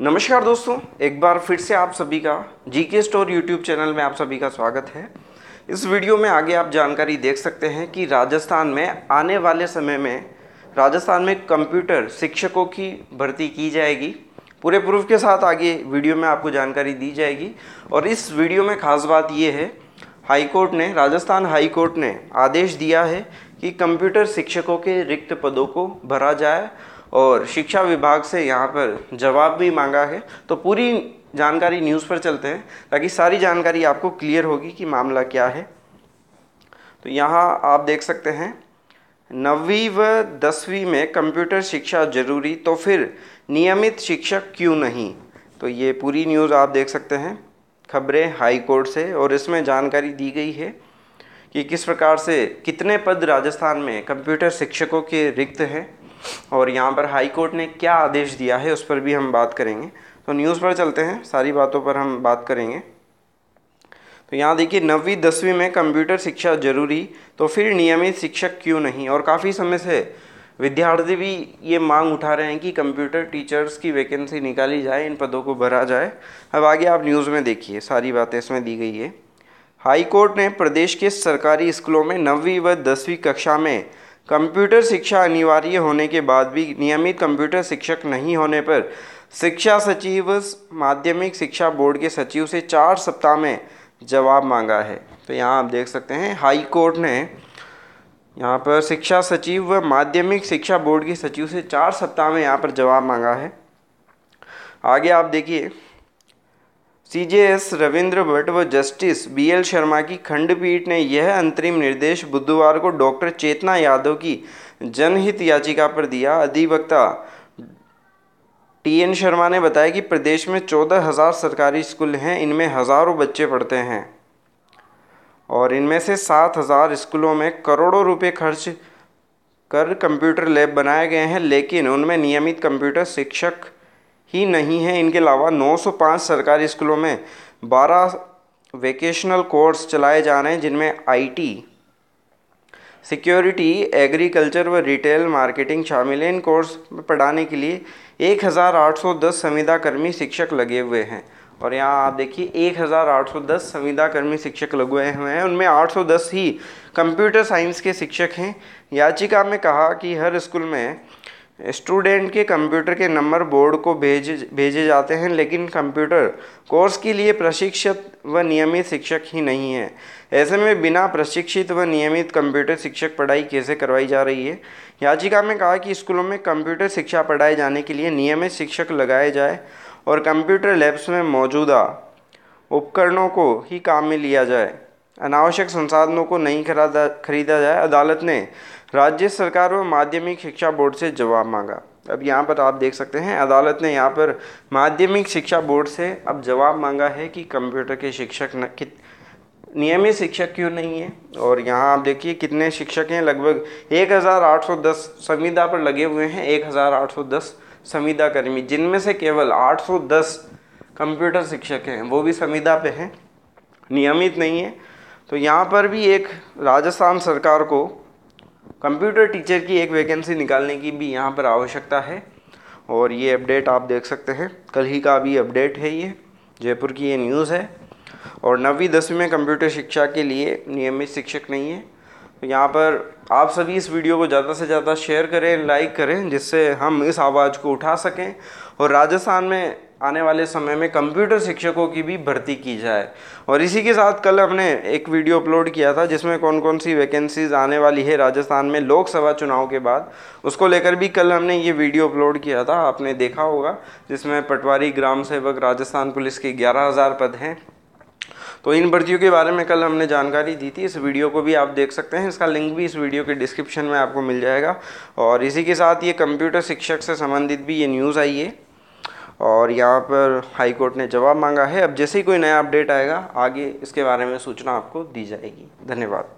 नमस्कार दोस्तों एक बार फिर से आप सभी का जी के स्टोर यूट्यूब चैनल में आप सभी का स्वागत है इस वीडियो में आगे आप जानकारी देख सकते हैं कि राजस्थान में आने वाले समय में राजस्थान में कंप्यूटर शिक्षकों की भर्ती की जाएगी पूरे प्रूफ के साथ आगे वीडियो में आपको जानकारी दी जाएगी और इस वीडियो में खास बात ये है हाई कोर्ट ने राजस्थान हाई कोर्ट ने आदेश दिया है कि कंप्यूटर शिक्षकों के रिक्त पदों को भरा जाए और शिक्षा विभाग से यहाँ पर जवाब भी मांगा है तो पूरी जानकारी न्यूज़ पर चलते हैं ताकि सारी जानकारी आपको क्लियर होगी कि मामला क्या है तो यहाँ आप देख सकते हैं नवीं व दसवीं में कंप्यूटर शिक्षा जरूरी तो फिर नियमित शिक्षक क्यों नहीं तो ये पूरी न्यूज़ आप देख सकते हैं खबरें हाई कोर्ट से और इसमें जानकारी दी गई है कि किस प्रकार से कितने पद राजस्थान में कंप्यूटर शिक्षकों के रिक्त हैं और यहाँ पर हाई कोर्ट ने क्या आदेश दिया है उस पर भी हम बात करेंगे तो न्यूज़ पर चलते हैं सारी बातों पर हम बात करेंगे तो यहाँ देखिए नवीं दसवीं में कंप्यूटर शिक्षा जरूरी तो फिर नियमित शिक्षक क्यों नहीं और काफ़ी समय से विद्यार्थी भी ये मांग उठा रहे हैं कि कंप्यूटर टीचर्स की वैकेंसी निकाली जाए इन पदों को भरा जाए अब आगे आप न्यूज़ में देखिए सारी बातें इसमें दी गई है हाई कोर्ट ने प्रदेश के सरकारी स्कूलों में नवीं व दसवीं कक्षा में कंप्यूटर शिक्षा अनिवार्य होने के बाद भी नियमित कंप्यूटर शिक्षक नहीं होने पर शिक्षा सचिव माध्यमिक शिक्षा बोर्ड के सचिव से चार सप्ताह में जवाब मांगा है तो यहाँ आप देख सकते हैं हाई कोर्ट ने यहाँ पर शिक्षा सचिव व माध्यमिक शिक्षा बोर्ड के सचिव से चार सप्ताह में यहाँ पर जवाब मांगा है आगे आप देखिए C J S Ravindra Bhatt व जस्टिस बी एल शर्मा की खंडपीठ ने यह अंतरिम निर्देश बुधवार को डॉक्टर चेतना यादव की जनहित याचिका पर दिया अधिवक्ता टी एन शर्मा ने बताया कि प्रदेश में चौदह हज़ार सरकारी स्कूल हैं इनमें हज़ारों बच्चे पढ़ते हैं और इनमें से सात हज़ार स्कूलों में करोड़ों रुपए खर्च कर कंप्यूटर लैब बनाए गए हैं लेकिन उनमें नियमित कंप्यूटर शिक्षक ही नहीं है इनके अलावा 905 सरकारी स्कूलों में 12 वेकेशनल कोर्स चलाए जा रहे हैं जिनमें आईटी, सिक्योरिटी एग्रीकल्चर व रिटेल मार्केटिंग शामिल है इन कोर्स में पढ़ाने के लिए 1810 संविदाकर्मी शिक्षक लगे हुए हैं और यहाँ आप देखिए 1810 संविदाकर्मी शिक्षक लगे हुए हैं उनमें 810 ही कंप्यूटर साइंस के शिक्षक हैं याचिका में कहा कि हर स्कूल में स्टूडेंट के कंप्यूटर के नंबर बोर्ड को भेजे भेजे जाते हैं लेकिन कंप्यूटर कोर्स के लिए प्रशिक्षित व नियमित शिक्षक ही नहीं है ऐसे में बिना प्रशिक्षित व नियमित कंप्यूटर शिक्षक पढ़ाई कैसे करवाई जा रही है याचिका में कहा कि स्कूलों में कंप्यूटर शिक्षा पढ़ाए जाने के लिए नियमित शिक्षक लगाए जाए और कंप्यूटर लैब्स में मौजूदा उपकरणों को ही काम में लिया जाए अनावश्यक संसाधनों को नहीं खरीदा खरीदा जाए अदालत ने राज्य सरकार व माध्यमिक शिक्षा बोर्ड से जवाब मांगा अब यहाँ पर आप देख सकते हैं अदालत ने यहाँ पर माध्यमिक शिक्षा बोर्ड से अब जवाब मांगा है कि कंप्यूटर के शिक्षक न कित नियमित शिक्षक क्यों नहीं है और यहाँ आप देखिए कितने शिक्षक हैं लगभग 1810 संविदा पर लगे हुए हैं 1810 संविदा कर्मी जिनमें से केवल 810 कंप्यूटर शिक्षक हैं वो भी संविदा पे हैं नियमित नहीं है तो यहाँ पर भी एक राजस्थान सरकार को कंप्यूटर टीचर की एक वैकेंसी निकालने की भी यहाँ पर आवश्यकता है और ये अपडेट आप देख सकते हैं कल ही का अभी अपडेट है ये जयपुर की ये न्यूज़ है और नवीं दसवीं में कंप्यूटर शिक्षा के लिए नियमित शिक्षक नहीं है तो यहाँ पर आप सभी इस वीडियो को ज़्यादा से ज़्यादा शेयर करें लाइक करें जिससे हम इस आवाज़ को उठा सकें और राजस्थान में आने वाले समय में कंप्यूटर शिक्षकों की भी भर्ती की जाए और इसी के साथ कल हमने एक वीडियो अपलोड किया था जिसमें कौन कौन सी वैकेंसीज आने वाली है राजस्थान में लोकसभा चुनाव के बाद उसको लेकर भी कल हमने ये वीडियो अपलोड किया था आपने देखा होगा जिसमें पटवारी ग्राम सेवक राजस्थान पुलिस के ग्यारह हज़ार पद हैं तो इन भर्तियों के बारे में कल हमने जानकारी दी थी इस वीडियो को भी आप देख सकते हैं इसका लिंक भी इस वीडियो के डिस्क्रिप्शन में आपको मिल जाएगा और इसी के साथ ये कंप्यूटर शिक्षक से संबंधित भी ये न्यूज़ आई है और यहाँ पर हाई कोर्ट ने जवाब मांगा है अब जैसे ही कोई नया अपडेट आएगा आगे इसके बारे में सूचना आपको दी जाएगी धन्यवाद